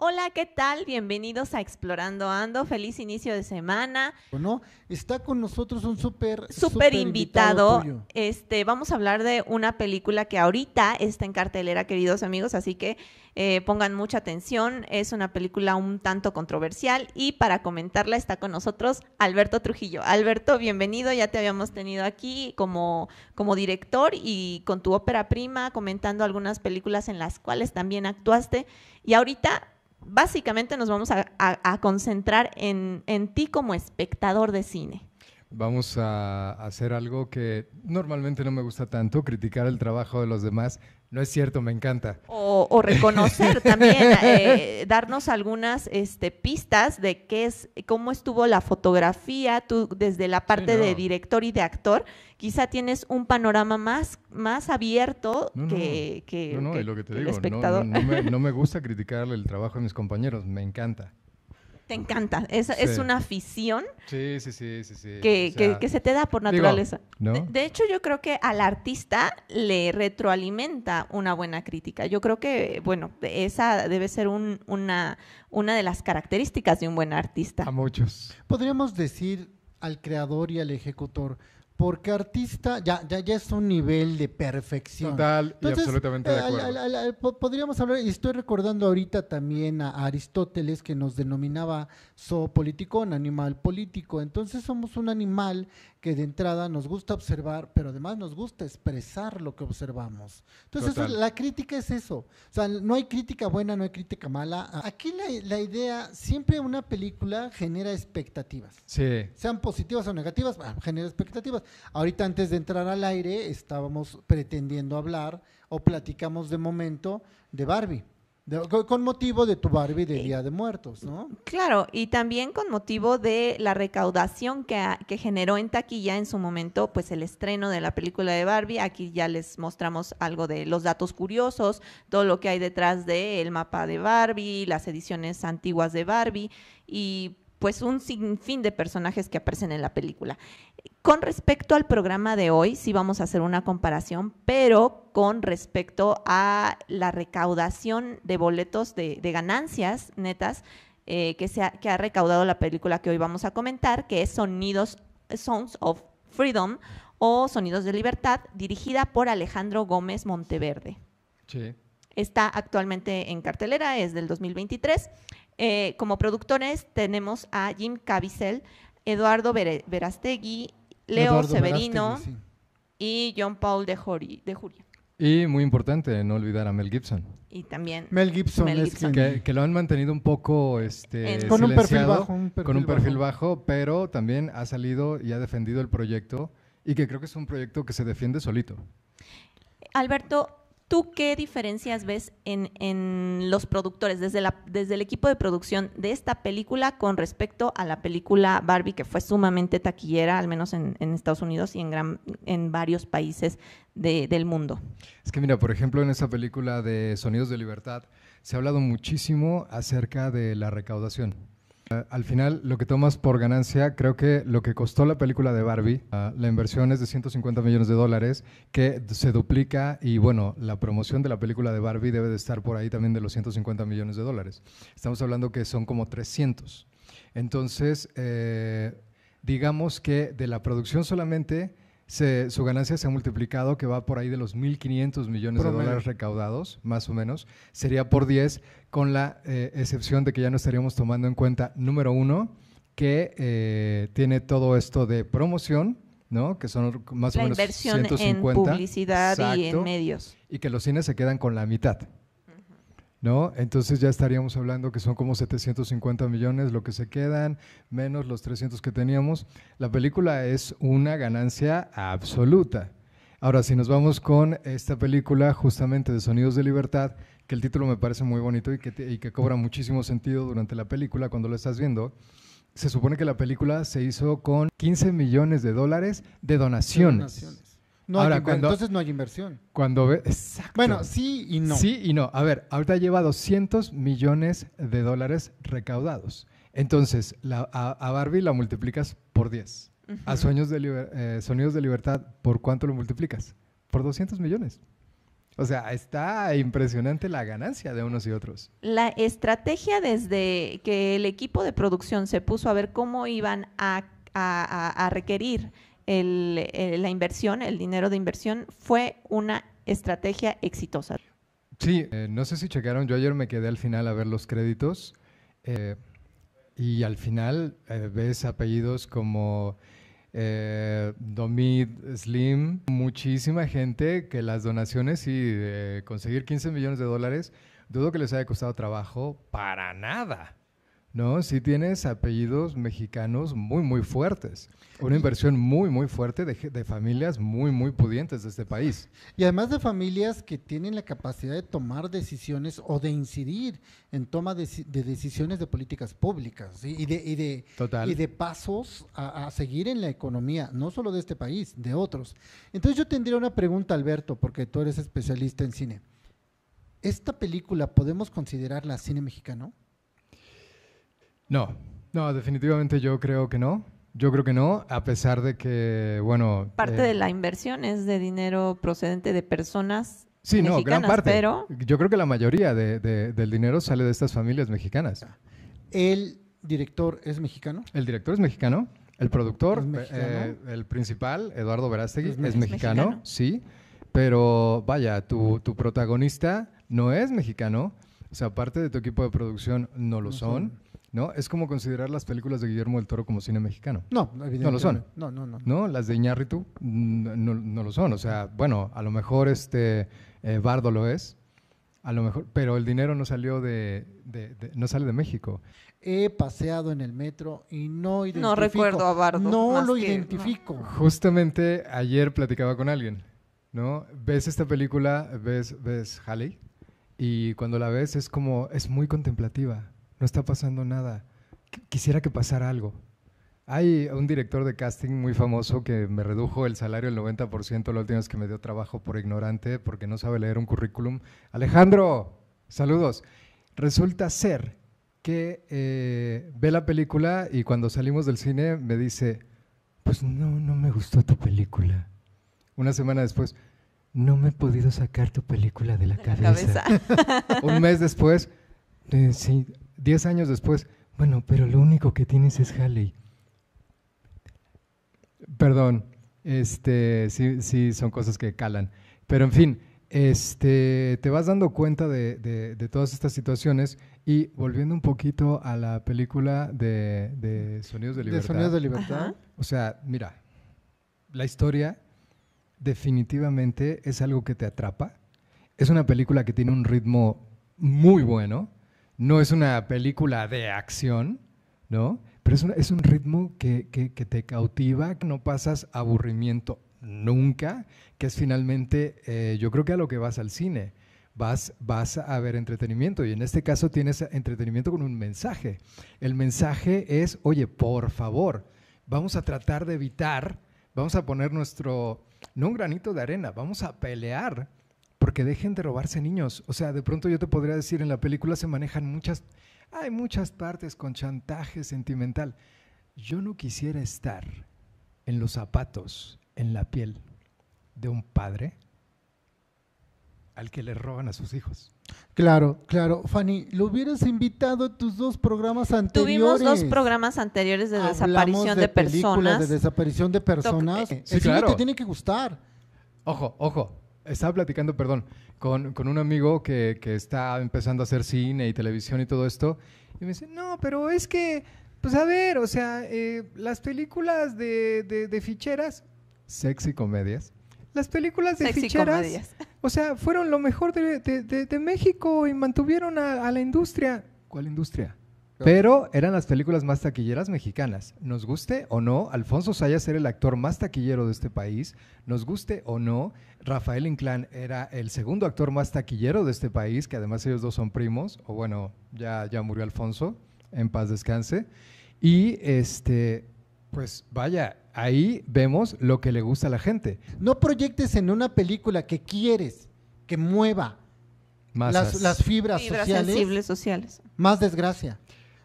Hola, ¿qué tal? Bienvenidos a Explorando Ando. Feliz inicio de semana. Bueno, está con nosotros un súper súper invitado. este, vamos a hablar de una película que ahorita está en cartelera, queridos amigos, así que eh, pongan mucha atención. Es una película un tanto controversial y para comentarla está con nosotros Alberto Trujillo. Alberto, bienvenido. Ya te habíamos tenido aquí como, como director y con tu ópera prima comentando algunas películas en las cuales también actuaste. Y ahorita básicamente nos vamos a, concentrar en, ti como espectador de cine. Vamos a hacer algo que normalmente no me gusta tanto, criticar el trabajo de los demás, no es cierto, me encanta. O, reconocer también, eh, darnos algunas este, pistas de qué es, cómo estuvo la fotografía, tú desde la parte de director y de actor, quizá tienes un panorama más, más abierto no, que, espectador. no me gusta criticarle el trabajo de mis compañeros, me encanta te encanta. Es, es una afición Que, que, se te da por naturaleza. de, hecho, yo creo que al artista le retroalimenta una buena crítica. Yo creo que, bueno, esa debe ser una, una de las características de un buen artista. A muchos. Podríamos decir al creador y al ejecutor, porque artista ya, ya, ya es un nivel de perfección. Total y absolutamente de eh, acuerdo. podríamos hablar, y estoy recordando ahorita también a Aristóteles que nos denominaba un animal político. Entonces somos un animal que de entrada nos gusta observar, pero además nos gusta expresar lo que observamos. Entonces, la crítica es eso. O sea, no hay crítica buena, no hay crítica mala. Aquí la, idea, siempre una película genera expectativas. Sí. Sean positivas o negativas, ah, genera expectativas. Ahorita antes de entrar al aire estábamos pretendiendo hablar o platicamos de momento de Barbie con motivo de tu Barbie de Día de Muertos, ¿no? Claro, y también con motivo de la recaudación que, que, generó en taquilla en su momento, pues el estreno de la película de Barbie. Aquí ya les mostramos algo de los datos curiosos, todo lo que hay detrás del mapa de Barbie, las ediciones antiguas de Barbie y pues un sinfín de personajes que aparecen en la película. Con respecto al programa de hoy, sí vamos a hacer una comparación, pero con respecto a la recaudación de boletos de, ganancias netas eh, que, se ha, recaudado la película que hoy vamos a comentar, que es Sonidos, Songs of Freedom o Sonidos de Libertad, dirigida por Alejandro Gómez Monteverde. Está actualmente en cartelera, es del 2023 eh, como productores tenemos a Jim Caviezel, Eduardo Verastegui, Leo Severino y John Paul de, Jori, Y muy importante, no olvidar a Mel Gibson. Y también. Mel Gibson, Es que, lo han mantenido un poco. Este, con un perfil bajo. con un perfil bajo. pero también ha salido y ha defendido el proyecto. Y que creo que es un proyecto que se defiende solito. Alberto, ¿Tú qué diferencias ves en, los productores, desde, desde el equipo de producción de esta película con respecto a la película Barbie, que fue sumamente taquillera, al menos en, Estados Unidos y en, en varios países del mundo? Es que mira, por ejemplo, en esa película de Sonidos de Libertad se ha hablado muchísimo acerca de la recaudación. Eh, al final, lo que tomas por ganancia, creo que lo que costó la película de Barbie, ah, la inversión es de 150 millones de dólares, que se duplica y bueno, la promoción de la película de Barbie debe de estar por ahí también de los 150 millones de dólares. Estamos hablando que son como 300. Entonces, eh, digamos que de la producción solamente su ganancia se ha multiplicado, que va por ahí de los 1.500 millones de dólares recaudados, más o menos, sería por 10, con la eh, excepción de que ya no estaríamos tomando en cuenta, número uno, que eh, tiene todo esto de promoción, ¿no? Que son más o menos 150. en publicidad y en medios. Y que los cines se quedan con la mitad, ¿no? Entonces ya estaríamos hablando que son como 750 millones lo que se quedan, menos los 300 que teníamos. La película es una ganancia absoluta. Ahora, si nos vamos con esta película justamente de Sonidos de Libertad, que el título me parece muy bonito y que, cobra muchísimo sentido durante la película cuando lo estás viendo, se supone que la película se hizo con 15 millones de dólares De donaciones entonces no hay inversión. Cuando ve, exacto. Bueno, sí y no. Sí y no. A ver, ahorita lleva 200 millones de dólares recaudados. Entonces, a, Barbie la multiplicas por 10. A Sueños de eh, Sonidos de Libertad, ¿por cuánto lo multiplicas? Por 200 millones. O sea, está impresionante la ganancia de unos y otros. La estrategia desde que el equipo de producción se puso a ver cómo iban a requerir eh, la inversión, el dinero de inversión, fue una estrategia exitosa. Sí, eh, no sé si checaron, yo ayer me quedé al final a ver los créditos eh, y al final ves apellidos como Domit Slim, muchísima gente que las donaciones y conseguir 15 millones de dólares, dudo que les haya costado trabajo para nada. ¿no? Sí tienes apellidos mexicanos muy, muy fuertes. Una inversión muy, muy fuerte de, familias muy, muy pudientes de este país. Y además de familias que tienen la capacidad de tomar decisiones o de incidir en toma de, decisiones de políticas públicas y, de, de, y de pasos a, a, seguir en la economía, no solo de este país, de otros. Entonces yo tendría una pregunta, Alberto, porque tú eres especialista en cine. ¿Esta película podemos considerarla cine mexicano? No, no, definitivamente yo creo que no. Yo creo que no, a pesar de que, bueno... Parte eh, de la inversión es de dinero procedente de personas Sí, no, gran parte. Pero... Yo creo que la mayoría de, del dinero sale de estas familias mexicanas. ¿El director es mexicano? El director es mexicano. El productor, eh, el principal, Eduardo Verástegui, es, mexicano, sí. Pero vaya, tu, tu, protagonista no es mexicano. O sea, parte de tu equipo de producción no lo son. ¿no? Es como considerar las películas de Guillermo del Toro como cine mexicano. No, no lo son. No, no, no. ¿No? Las de Iñárritu no, no, lo son. O sea, bueno, a lo mejor este eh, Bardo lo es, a lo mejor, pero el dinero no salió de, no sale de México. He paseado en el metro y no identifico. No recuerdo a Bardo. No lo identifico. Justamente ayer platicaba con alguien, ¿no? Ves esta película, ves, ves Halley, y cuando la ves es como, es muy contemplativa no está pasando nada, quisiera que pasara algo. Hay un director de casting muy famoso que me redujo el salario el 90% la última vez que me dio trabajo por ignorante, porque no sabe leer un currículum. Alejandro, saludos. Resulta ser que eh, ve la película y cuando salimos del cine me dice, pues no, no me gustó tu película. Una semana después, no me he podido sacar tu película de la cabeza. un mes después, eh, sí, Diez años después, bueno, pero lo único que tienes es Halley. Perdón, este, sí, son cosas que calan. Pero en fin, este, te vas dando cuenta de, todas estas situaciones y volviendo un poquito a la película de, Sonidos de Libertad. Sonidos de Libertad. O sea, mira, la historia definitivamente es algo que te atrapa. Es una película que tiene un ritmo muy bueno no es una película de acción, ¿no? Pero es un, ritmo que, te cautiva, que no pasas aburrimiento nunca, que es finalmente, eh, yo creo que a lo que vas al cine, vas, vas a ver entretenimiento y en este caso tienes entretenimiento con un mensaje. El mensaje es, oye, por favor, vamos a tratar de evitar, vamos a poner nuestro, no un granito de arena, vamos a pelear porque dejen de robarse niños. O sea, de pronto yo te podría decir, en la película se manejan muchas, hay muchas partes con chantaje sentimental. Yo no quisiera estar en los zapatos, en la piel de un padre al que le roban a sus hijos. Claro, claro. Fanny, lo hubieras invitado a tus dos programas anteriores. Tuvimos dos programas anteriores de desaparición de, personas. De desaparición de personas. Eh, sí, claro. te tiene que gustar. Ojo, ojo estaba platicando, perdón, con, un amigo que, está empezando a hacer cine y televisión y todo esto, y me dice, no, pero es que, pues a ver, o sea, eh, las películas de, de, ficheras, sexy comedias, las películas de ficheras, o sea, fueron lo mejor de, México y mantuvieron a la industria. ¿Cuál industria? Pero eran las películas más taquilleras mexicanas. Nos guste o no, Alfonso Sayas era el actor más taquillero de este país. Nos guste o no, Rafael Inclán era el segundo actor más taquillero de este país, que además ellos dos son primos, o bueno, ya, ya murió Alfonso, en paz descanse. Y este, pues vaya, ahí vemos lo que le gusta a la gente. No proyectes en una película que quieres que mueva las, las, fibras, sociales. Más desgracia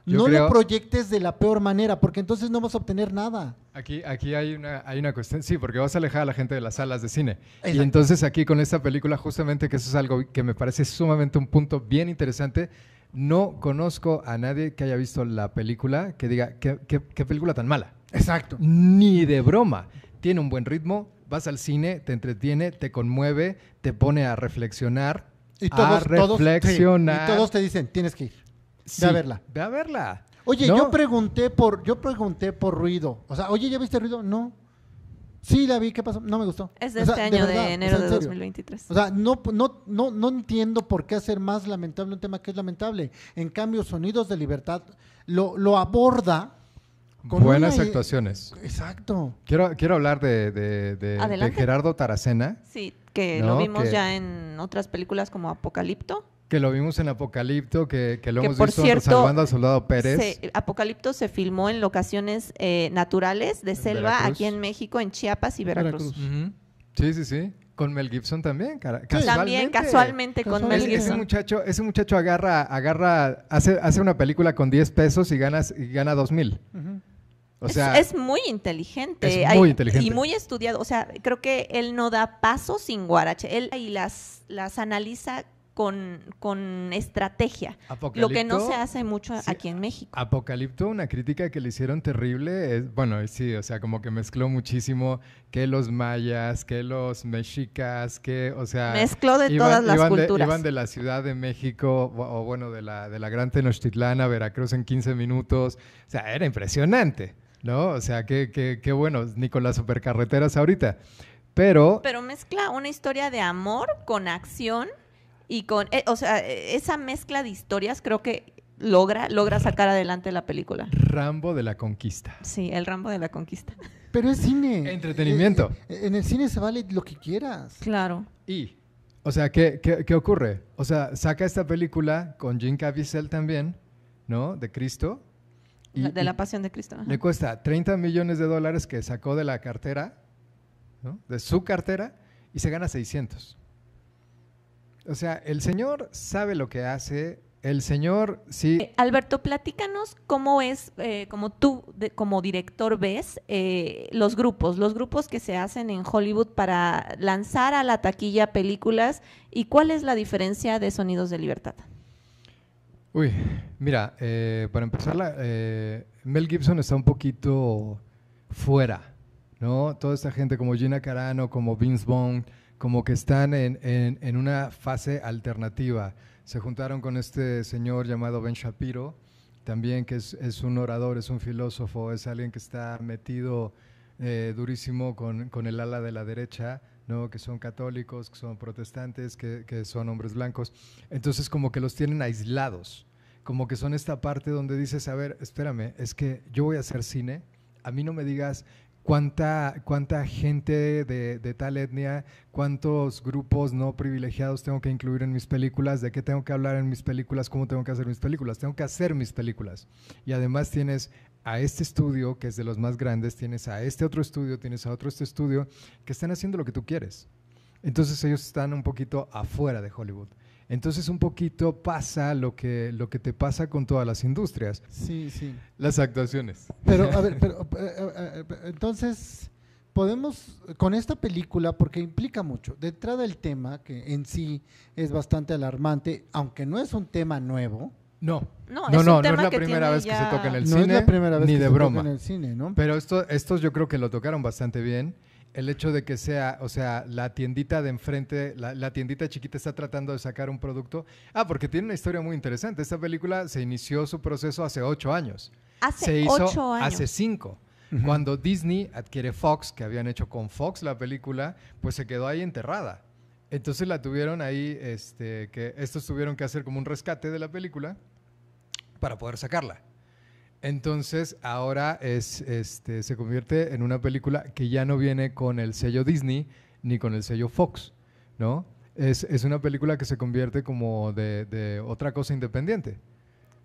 no lo proyectes de la peor manera, porque entonces no vas a obtener nada. Aquí, aquí hay, una, hay una cuestión, sí, porque vas a alejar a la gente de las salas de cine. Y entonces aquí con esta película, justamente que eso es algo que me parece sumamente un punto bien interesante, no conozco a nadie que haya visto la película que diga, qué, película tan mala. Exacto. Ni de broma. Tiene un buen ritmo, vas al cine, te entretiene, te conmueve, te pone a reflexionar. Y y todos te dicen, tienes que ir. Ve a verla. Ve a verla. Oye, yo pregunté por, yo pregunté por ruido. O sea, oye, ¿ya viste ruido? No. Sí, la vi, ¿qué pasó? No me gustó. Es de este año, de, enero de 2023. O sea, no, no, no, no entiendo por qué hacer más lamentable un tema que es lamentable. En cambio, Sonidos de Libertad lo, aborda con Buenas actuaciones. Exacto. Quiero, quiero hablar de, Gerardo Taracena. Sí, que lo vimos ya en otras películas como Apocalipto. Que lo vimos en Apocalipto, que, lo hemos visto salvando al soldado Pérez. Apocalipto se filmó en locaciones eh, naturales de selva aquí en México, en Chiapas y Veracruz. Sí, sí, sí. Con Mel Gibson también, casualmente. También, casualmente con Mel Gibson. Ese muchacho, ese muchacho agarra, agarra, hace, hace una película con 10 pesos y, ganas, gana 2 mil. O sea, es, muy inteligente. Es muy inteligente. Y muy estudiado. O sea, creo que él no da paso sin guarache. Él y las, las analiza con, con estrategia, lo que no se hace mucho aquí en México. Apocalipto, una crítica que le hicieron terrible, es, bueno, sí, o sea, como que mezcló muchísimo que los mayas, que los mexicas, que, o sea... Mezcló de todas las culturas. iban de la Ciudad de México, o, bueno, de la, de la Gran Tenochtitlán a Veracruz en 15 minutos, o sea, era impresionante, ¿no? O sea, qué que, qué bueno, ni con las supercarreteras ahorita. Pero, pero mezcla una historia de amor con acción y con, eh, o sea, e, esa mezcla de historias creo que logra, logra sacar adelante la película. Rambo de la conquista. Sí, el Rambo de la conquista. Pero es cine. Entretenimiento. Eh, eh, en, el cine se vale lo que quieras. Claro. Y, o sea, ¿qué, ocurre? O sea, saca esta película con Jim Caviezel también, ¿no? De Cristo. de la pasión de Cristo. Le cuesta 30 millones de dólares que sacó de la cartera, ¿no? De su cartera, y se gana 600. O sea, el Señor sabe lo que hace, el Señor sí. Eh, Alberto, platícanos cómo es, eh, como tú como director ves eh, los grupos, los grupos que se hacen en Hollywood para lanzar a la taquilla películas y cuál es la diferencia de Sonidos de Libertad. Uy, mira, para empezar, Mel Gibson está un poquito fuera, ¿no? Toda esta gente como Gina Carano, como Vince Bond como que están en, una fase alternativa. Se juntaron con este señor llamado Ben Shapiro, también que es, un orador, es un filósofo, es alguien que está metido eh, durísimo con, el ala de la derecha, ¿no? que son católicos, que son protestantes, que, que son hombres blancos. Entonces como que los tienen aislados, como que son esta parte donde dices, a ver, espérame, es que yo voy a hacer cine, a mí no me digas cuánta, cuánta gente de, tal etnia, cuántos grupos no privilegiados tengo que incluir en mis películas, de qué tengo que hablar en mis películas, cómo tengo que hacer mis películas, tengo que hacer mis películas. Y además tienes a este estudio, que es de los más grandes, tienes a este otro estudio, tienes a otro este estudio, que están haciendo lo que tú quieres. Entonces ellos están un poquito afuera de Hollywood. Entonces un poquito pasa lo que, lo que te pasa con todas las industrias. Sí, sí. Las actuaciones. Pero, a ver, eh, eh, eh, entonces, podemos, con esta película, porque implica mucho, detrás del tema, que en sí es bastante alarmante, aunque no es un tema nuevo, no. No, no, no, es la primera vez que se toca en el cine. ni de broma. en el cine, ¿no? Pero esto, estos yo creo que lo tocaron bastante bien el hecho de que sea, o sea, la tiendita de enfrente, la, tiendita chiquita está tratando de sacar un producto. Ah, porque tiene una historia muy interesante. Esta película se inició su proceso hace ocho años. Hace se hizo Hace cinco. Cuando Disney adquiere Fox, que habían hecho con Fox la película, pues se quedó ahí enterrada. Entonces la tuvieron ahí, este, que estos tuvieron que hacer como un rescate de la película para poder sacarla. Entonces, ahora es, este, se convierte en una película que ya no viene con el sello Disney ni con el sello Fox, ¿no? Es, una película que se convierte como de, de otra cosa independiente,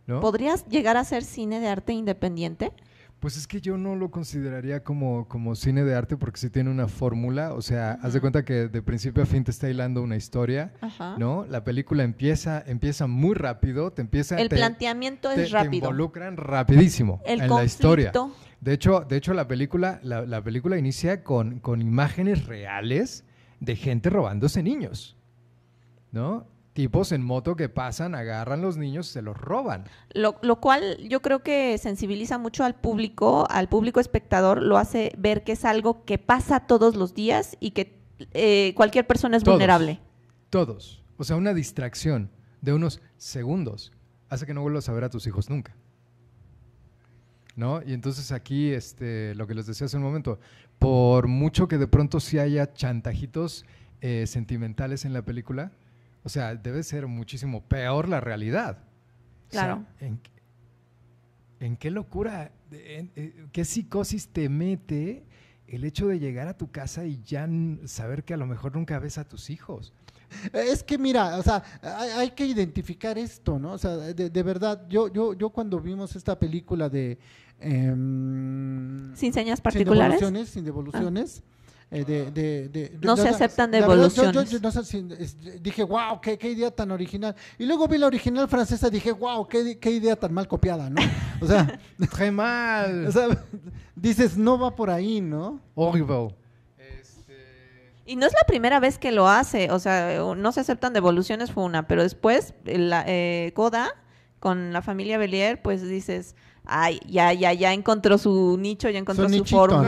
¿no? ¿Podrías llegar a ser cine de arte independiente? Pues es que yo no lo consideraría como, como cine de arte porque sí tiene una fórmula, o sea, haz de cuenta que de principio a fin te está hilando una historia, ¿no? La película empieza, empieza muy rápido, te empieza... El planteamiento es rápido. Te involucran rapidísimo en la historia. De hecho, de hecho la, película, la, la película inicia con, con imágenes reales de gente robándose niños, ¿no? tipos en moto que pasan, agarran los niños, se los roban. Lo, cual yo creo que sensibiliza mucho al público, al público espectador, lo hace ver que es algo que pasa todos los días y que eh, cualquier persona es vulnerable. Todos. O sea, una distracción de unos segundos hace que no vuelvas a ver a tus hijos nunca. ¿No? Y entonces aquí, este, lo que les decía hace un momento, por mucho que de pronto sí haya chantajitos eh, sentimentales en la película, o sea, debe ser muchísimo peor la realidad. Claro. ¿en, qué locura, eh, qué psicosis te mete el hecho de llegar a tu casa y ya saber que a lo mejor nunca ves a tus hijos? Es que mira, o sea, hay, que identificar esto, ¿no? O sea, de, verdad, yo, yo, yo cuando vimos esta película de... Em, sin señas particulares. Sin devoluciones, sin devoluciones. Ah no, se aceptan devoluciones. dije, wow, qué, idea tan original. Y luego vi la original francesa, Y dije, wow, qué, idea tan mal copiada, ¿no? O sea, très mal. dices, no va por ahí, ¿no? Horrible. Y no es la primera vez que lo hace, o sea, no se aceptan devoluciones fue una, pero después eh, la eh, con la familia Belier, pues dices, ay, ya, ya, ya encontró su nicho, ya encontró su forma.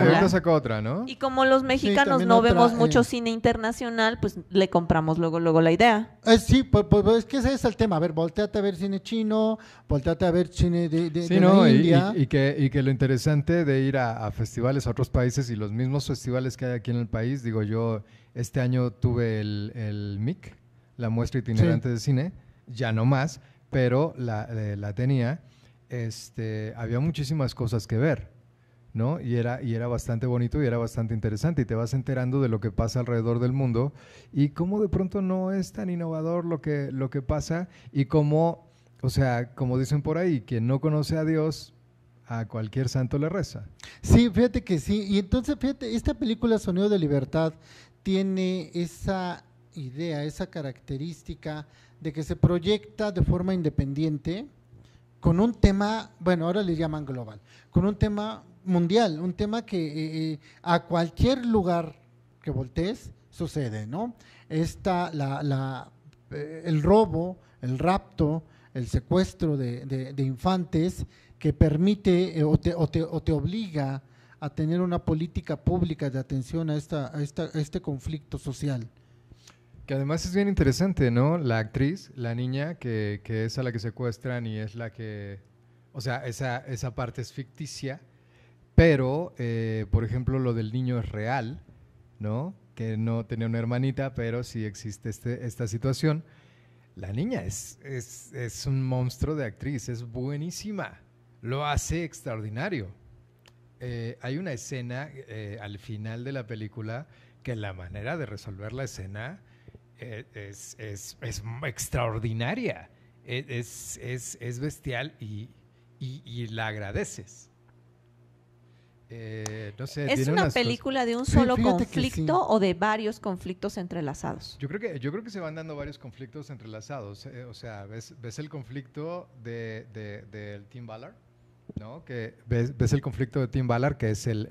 otra, Y como los mexicanos no vemos eh. mucho cine internacional, pues le compramos luego, luego la idea. Eh, sí, pues, pues, pues, es que ese es el tema. A ver, volteate a ver cine chino, volteate a ver cine de, Y, que, y que lo interesante de ir a, festivales a otros países y los mismos festivales que hay aquí en el país, digo yo, este año tuve el, MIC, la muestra itinerante de cine, ya no más pero la, eh, la tenía, este, había muchísimas cosas que ver. ¿no? Y era, y era bastante bonito y era bastante interesante y te vas enterando de lo que pasa alrededor del mundo y cómo de pronto no es tan innovador lo que, lo que pasa y cómo, o sea, como dicen por ahí, quien no conoce a Dios, a cualquier santo le reza. Sí, fíjate que sí. Y entonces, fíjate, esta película Sonido de Libertad tiene esa idea, esa característica de que se proyecta de forma independiente con un tema, bueno, ahora le llaman global, con un tema mundial, un tema que eh, eh, a cualquier lugar que voltees sucede, ¿no? Esta, la, eh, el robo, el rapto, el secuestro de, infantes que permite o, te, obliga a tener una política pública de atención a, esta, a este conflicto social. Que además es bien interesante, ¿no? La actriz, la niña que, que es a la que secuestran y es la que... O sea, esa, esa parte es ficticia, pero, eh, por ejemplo, lo del niño es real, ¿no? Que no tenía una hermanita, pero sí existe este, esta situación. La niña es, es, es un monstruo de actriz, es buenísima, lo hace extraordinario. Eh, hay una escena eh, al final de la película que la manera de resolver la escena es, extraordinaria, e, es, bestial y, la agradeces. Eh, ¿Es una película de un solo conflicto o de varios conflictos entrelazados? Yo creo que, yo creo que se van dando varios conflictos entrelazados. Eh, o sea, ves, el conflicto de, de Team Que ves, el conflicto de Tim Ballard que es el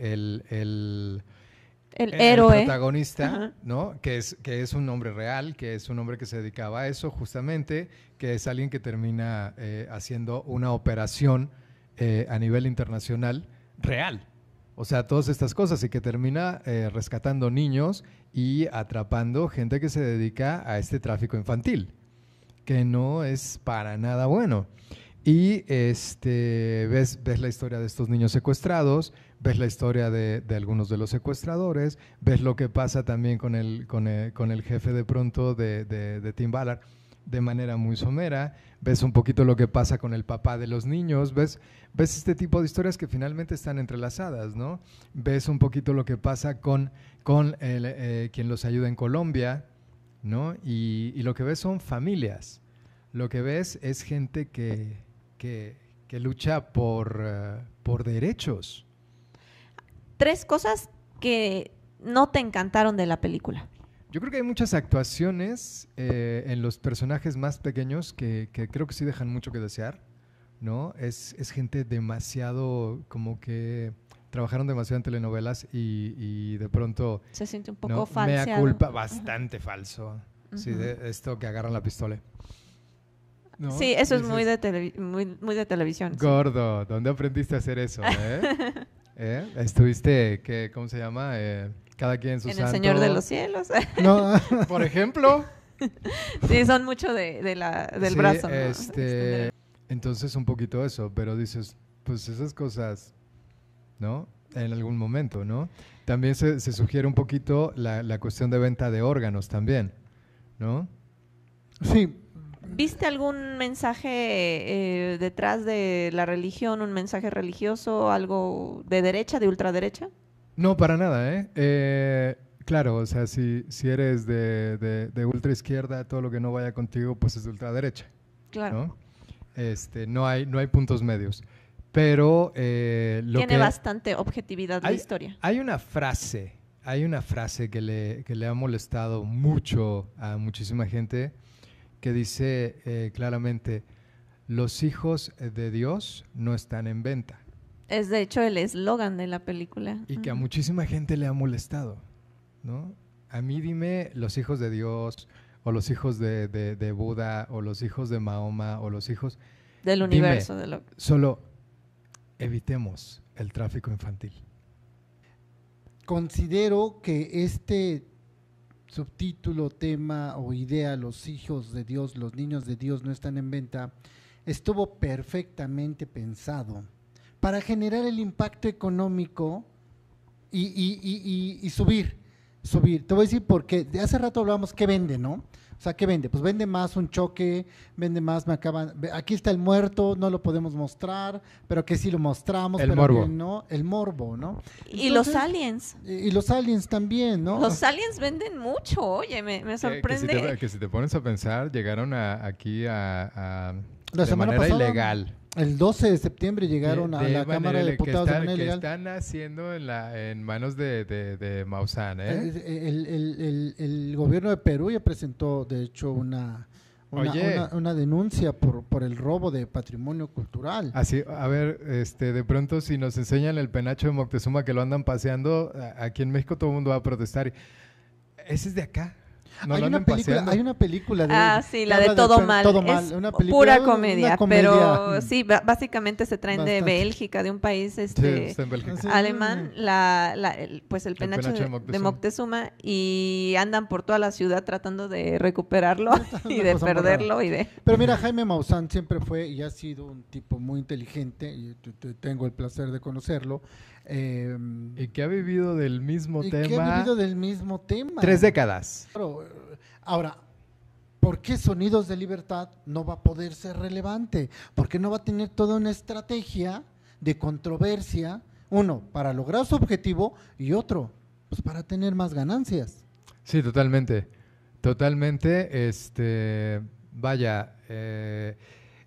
el, héroe. El protagonista, ¿no? Que es, que es un hombre real, que es un hombre que se dedicaba a eso justamente, que es alguien que termina eh, haciendo una operación eh, a nivel internacional real. O sea, todas estas cosas y que termina eh, rescatando niños y atrapando gente que se dedica a este tráfico infantil, que no es para nada bueno. Y este, ves, ves la historia de estos niños secuestrados, ves la historia de, algunos de los secuestradores, ves lo que pasa también con el, con eh, jefe de pronto de, de, de Tim Ballard de manera muy somera, ves un poquito lo que pasa con el papá de los niños, ves, ves este tipo de historias que finalmente están entrelazadas, ¿no? Ves un poquito lo que pasa con, con el, eh, quien los ayuda en Colombia, ¿no? y, lo que ves son familias, lo que ves es gente que, que, lucha eh, por, derechos. Tres cosas que no te encantaron de la película. Yo creo que hay muchas actuaciones eh, en los personajes más pequeños que, creo que sí dejan mucho que desear, ¿no? Es, gente demasiado como que trabajaron demasiado en telenovelas y, de pronto Se siente un poco falso. culpa, bastante falso. esto que agarran la pistola. Sí, eso es muy de, muy, de televisión. Gordo, ¿dónde aprendiste a hacer eso? Eh? ¿Eh? Estuviste, ¿cómo se llama? Eh, cada quien su En el Señor de los Cielos. no, por ejemplo. sí, son mucho de, la, del brazo. Este, este, entonces, un poquito eso, pero dices, pues esas cosas, ¿no? En algún momento, ¿no? También se, sugiere un poquito la, la cuestión de venta de órganos también, ¿no? Sí, ¿Viste algún mensaje eh, detrás de la religión, un mensaje religioso, algo de derecha, de ultraderecha? No, para nada, ¿eh? eh claro, o sea, si, si eres de, de, de todo lo que no vaya contigo, pues es de ultraderecha. Claro. ¿no? Este, no, hay, no hay puntos medios. Pero eh, lo Tiene bastante objetividad la historia. Hay una frase, hay una frase que le, que le ha molestado mucho a muchísima gente, que dice eh, claramente, los hijos eh, de Dios no están en venta. Es de hecho el eslogan de la película. Y que a muchísima gente le ha molestado, ¿no? A mí dime los hijos de Dios, o los hijos de, Buda, o los hijos de Mahoma, o los hijos... Del universo. de lo... Solo evitemos el tráfico infantil. Considero que este subtítulo, tema o idea, los hijos de Dios, los niños de Dios no están en venta, estuvo perfectamente pensado para generar el impacto económico y, subir, subir. Te voy a decir por De hace rato hablábamos que vende, ¿no? O sea, ¿qué vende? Pues vende más un choque, vende más, me acaban, aquí está el muerto, no lo podemos mostrar, pero que sí lo mostramos, el morbo. no, el morbo, ¿no? y los aliens. Y, los aliens también, ¿no? Los aliens venden mucho, oye, me, sorprende. Que, si te, pones a pensar, llegaron a, aquí a, a de manera pasada, ilegal. El 12 de septiembre llegaron a la Cámara de Diputados están, Que están haciendo en, manos de, de, Maussan, ¿eh? Eh, eh, el, gobierno de Perú ya presentó, de hecho, una, una, denuncia por, el robo de patrimonio cultural. Así, a ver, este, de pronto si nos enseñan el penacho de Moctezuma que lo andan paseando, aquí en México todo el mundo va a protestar. Ese es de acá, hay, una película, de Ah, sí, la de todo, mal. Es pura comedia, pero sí, básicamente se traen de Bélgica, de un país este, ah, alemán, la, pues el penacho, de, Moctezuma. y andan por toda la ciudad tratando de recuperarlo y de perderlo. Y de... Pero mira, Jaime Maussan siempre fue y ha sido un tipo muy inteligente, y tengo el placer de conocerlo. Em, y que ha vivido del mismo tema. del mismo tema. Tres décadas. Ahora, ¿por qué Sonidos de Libertad no va a poder ser relevante? ¿Por qué no va a tener toda una estrategia de controversia, uno, para lograr su objetivo y otro, pues para tener más ganancias. Sí, totalmente. Totalmente. Este, vaya, eh,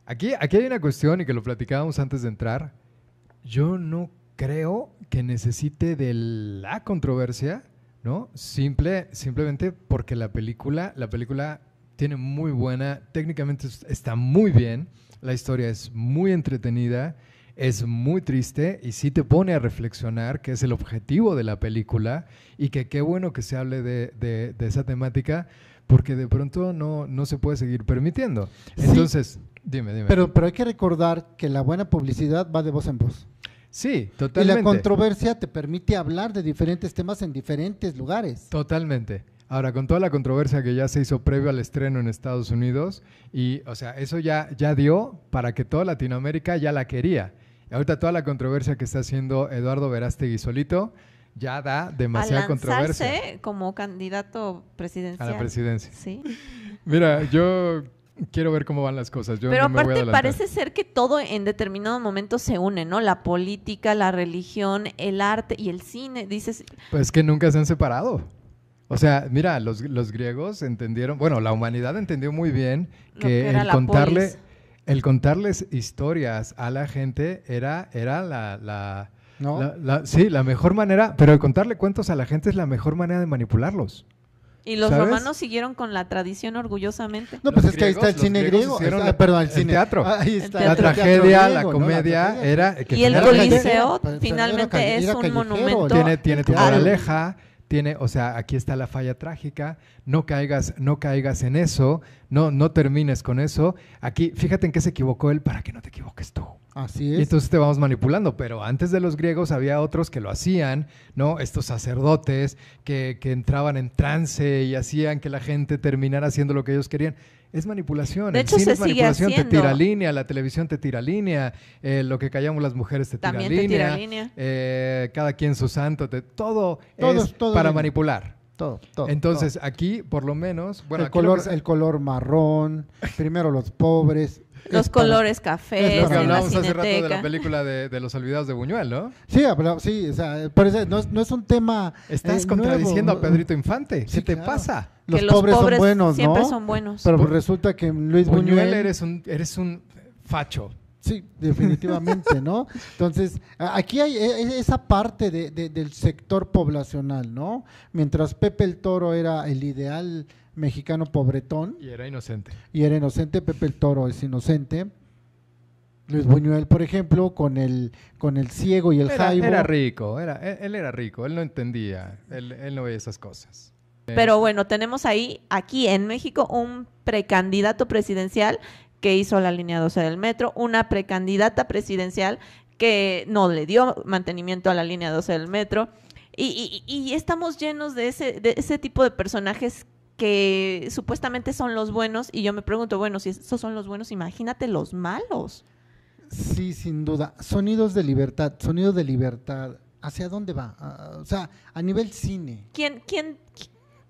aquí, aquí hay una cuestión y que lo platicábamos antes de entrar. Yo no creo que necesite de la controversia, ¿no? Simple, simplemente porque la película, la película tiene muy buena, técnicamente está muy bien, la historia es muy entretenida, es muy triste y sí te pone a reflexionar, que es el objetivo de la película, y que qué bueno que se hable de, esa temática, porque de pronto no, no se puede seguir permitiendo. Entonces, dime, dime. Pero, pero hay que recordar que la buena publicidad va de voz en voz. Sí, totalmente. Y la controversia te permite hablar de diferentes temas en diferentes lugares. Totalmente. Ahora, con toda la controversia que ya se hizo previo al estreno en Estados Unidos, y, o sea, eso ya, ya dio para que toda Latinoamérica ya la quería. ahorita toda la controversia que está haciendo Eduardo Verástegui solito ya da demasiada controversia. como candidato presidencial. A la presidencia. Sí. Mira, yo Quiero ver cómo van las cosas. Pero aparte parece ser que todo en determinado momento se une, ¿no? La política, la religión, el arte y el cine, dices. Pues que nunca se han separado. O sea, mira, los, griegos entendieron, bueno, la humanidad entendió muy bien que, el contarle, el contarles historias a la gente era, era la, la, sí, la mejor manera, pero el contarle cuentos a la gente es la mejor manera de manipularlos. Y los romanos siguieron con la tradición orgullosamente. No, pues es que ahí está el cine griego. Hicieron, perdón, el, cine. teatro. Ahí está. La tragedia, la comedia era. y el Coliseo finalmente es un monumento. Tiene, tiene tu moraleja tiene, o sea, aquí está la falla trágica, no caigas, no caigas en eso, no, no termines con eso. Aquí, fíjate en qué se equivocó él para que no te equivoques tú. Así es. Y entonces te vamos manipulando, pero antes de los griegos había otros que lo hacían, ¿no? Estos sacerdotes que entraban en trance y hacían que la gente terminara haciendo lo que ellos querían. Es manipulación. De es manipulación. te tira línea, la televisión te tira línea, eh, lo que callamos las mujeres te tira línea. Eh, cada quien su santo, todo, es para manipular. Todo, todo, Entonces, aquí, por lo menos. Bueno, el, color, el color marrón, primero los pobres, los colores café. hablábamos hace rato de la película de, Los Olvidados de Buñuel, ¿no? Sí, pero, sí, o sea, no, es un tema. Estás eh, contradiciendo a Pedrito Infante. ¿Qué te pasa? Los, pobres, son buenos, siempre son buenos. Pero resulta que Luis Buñuel. eres un, eres un facho. Sí, definitivamente, ¿no? Entonces, aquí hay e, e, esa parte del sector poblacional, ¿no? Mientras Pepe el Toro era el ideal mexicano pobretón. Y era inocente. Y era inocente, Pepe el Toro es inocente. Luis Buñuel, por ejemplo, con el, con el ciego y el era, jaibo. Era rico, era, él, era rico, él no entendía, él, él no veía esas cosas. Pero bueno, tenemos ahí, aquí en México, un precandidato presidencial que hizo la línea 12 del metro, una precandidata presidencial que no le dio mantenimiento a la línea 12 del metro. Y, y estamos llenos de ese, de ese tipo de personajes que supuestamente son los buenos y yo me pregunto, bueno, si esos son los buenos, imagínate los malos. Sí, sin duda. Sonidos de libertad, sonidos de libertad. ¿Hacia dónde va? Ah, ah, o sea, a nivel cine. ¿Quién, quién,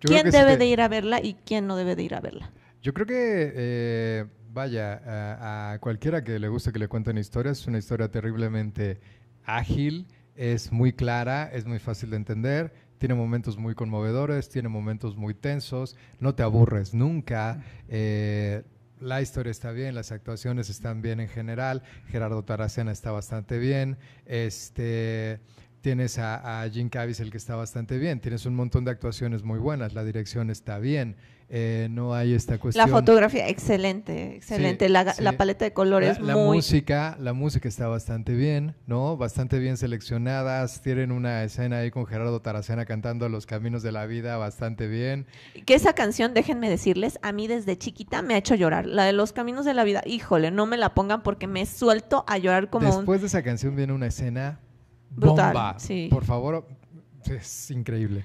debe de ir a verla y quién no debe de ir a verla? Yo creo que, eh, vaya, a, a cualquiera que le guste que le cuenten historias, es una historia terriblemente ágil, es muy clara, es muy fácil de entender tiene momentos muy conmovedores, tiene momentos muy tensos, no te aburres nunca. Eh, la historia está bien, las actuaciones están bien en general, Gerardo Taracena está bastante bien, este, Tienes a, Jim Caviezel, el que está bastante bien. Tienes un montón de actuaciones muy buenas. La dirección está bien. Eh, no hay esta cuestión. La fotografía, excelente, excelente. la, paleta de colores, la, la música, la música está bastante bien, ¿no? Bastante bien seleccionadas. Tienen una escena ahí con Gerardo Taracena cantando Los Caminos de la Vida bastante bien. Que esa canción, déjenme decirles, a mí desde chiquita me ha hecho llorar. La de Los Caminos de la Vida, híjole, no me la pongan porque me suelto a llorar como Después de esa canción viene una escena bomba. Por favor, es increíble.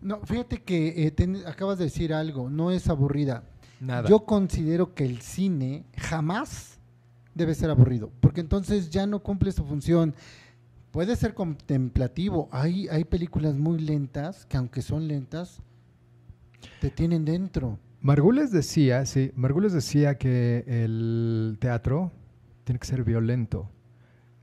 No, fíjate que eh, acabas de decir algo, no es aburrida. Nada. Yo considero que el cine jamás debe ser aburrido, porque entonces ya no cumple su función. Puede ser contemplativo. Hay, hay películas muy lentas que aunque son lentas, te tienen dentro. Margules decía, sí, Margules decía que el teatro tiene que ser violento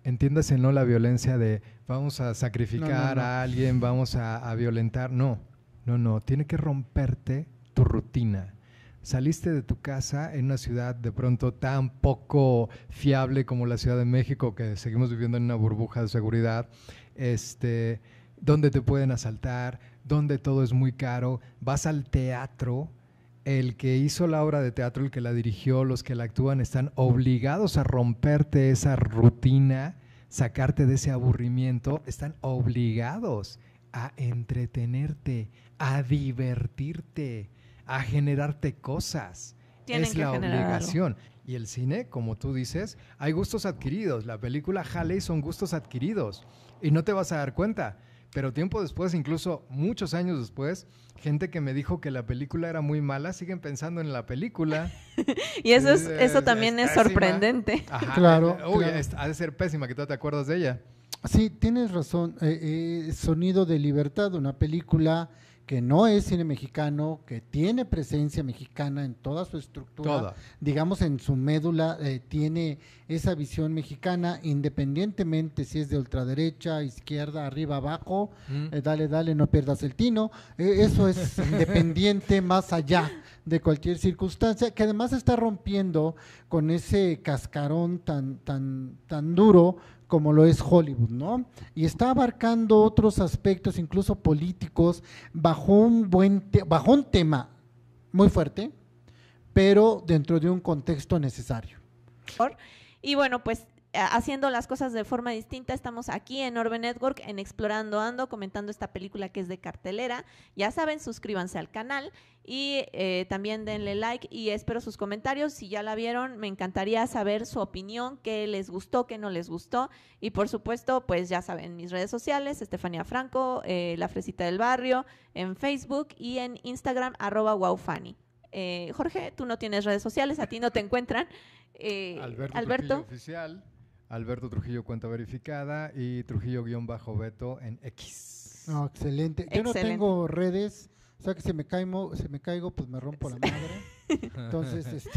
entiéndase no la violencia de vamos a sacrificar a alguien, vamos a, violentar. No, no, no. Tiene que romperte tu rutina. Saliste de tu casa en una ciudad de pronto tan poco fiable como la Ciudad de México, que seguimos viviendo en una burbuja de seguridad, este, donde te pueden asaltar, donde todo es muy caro, vas al teatro el que hizo la obra de teatro, el que la dirigió, los que la actúan, están obligados a romperte esa rutina, sacarte de ese aburrimiento, están obligados a entretenerte, a divertirte, a generarte cosas. es la obligación. Y el cine, como tú dices, hay gustos adquiridos. La película Halley son gustos adquiridos. Y no te vas a dar cuenta pero tiempo después, incluso muchos años después, gente que me dijo que la película era muy mala, siguen pensando en la película. y eso, es, eh, eso también es, sorprendente. claro. Uy, ha de ser pésima que tú te acuerdas de ella. Sí, tienes razón. Eh, eh, Sonido de Libertad, una película que no es cine mexicano, que tiene presencia mexicana en toda su estructura, digamos en su médula, eh, tiene esa visión mexicana, independientemente si es de ultraderecha, izquierda, arriba, abajo, mm. eh, dale, dale, no pierdas el tino, e, eso es independiente más allá de cualquier circunstancia, que además está rompiendo con ese cascarón tan, tan, tan duro como lo es Hollywood, ¿no? Y está abarcando otros aspectos, incluso políticos, bajo un, buen bajo un tema muy fuerte, pero dentro de un contexto necesario. Y bueno, pues eh, haciendo las cosas de forma distinta. Estamos aquí en Orbe Network, en Explorando Ando, comentando esta película que es de cartelera. Ya saben, suscríbanse al canal y eh, también denle like y espero sus comentarios. Si ya la vieron, me encantaría saber su opinión, qué les gustó, qué no les gustó. Y por supuesto, pues ya saben, mis redes sociales, Estefanía Franco, eh, La Fresita del Barrio, en Facebook y en Instagram, arroba Jorge, tú no tienes redes sociales, a ti no te encuentran. Alberto, Alberto. Oficial. Alberto Trujillo cuenta verificada y Trujillo-Beto en X. excelente. Yo no tengo redes, o sea que si me caigo, me caigo pues me rompo la madre. Entonces, este,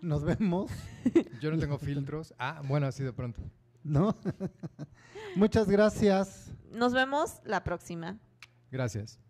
nos vemos. Yo no tengo filtros. Ah, bueno, así de pronto. ¿No? Muchas gracias. Nos vemos la próxima. Gracias.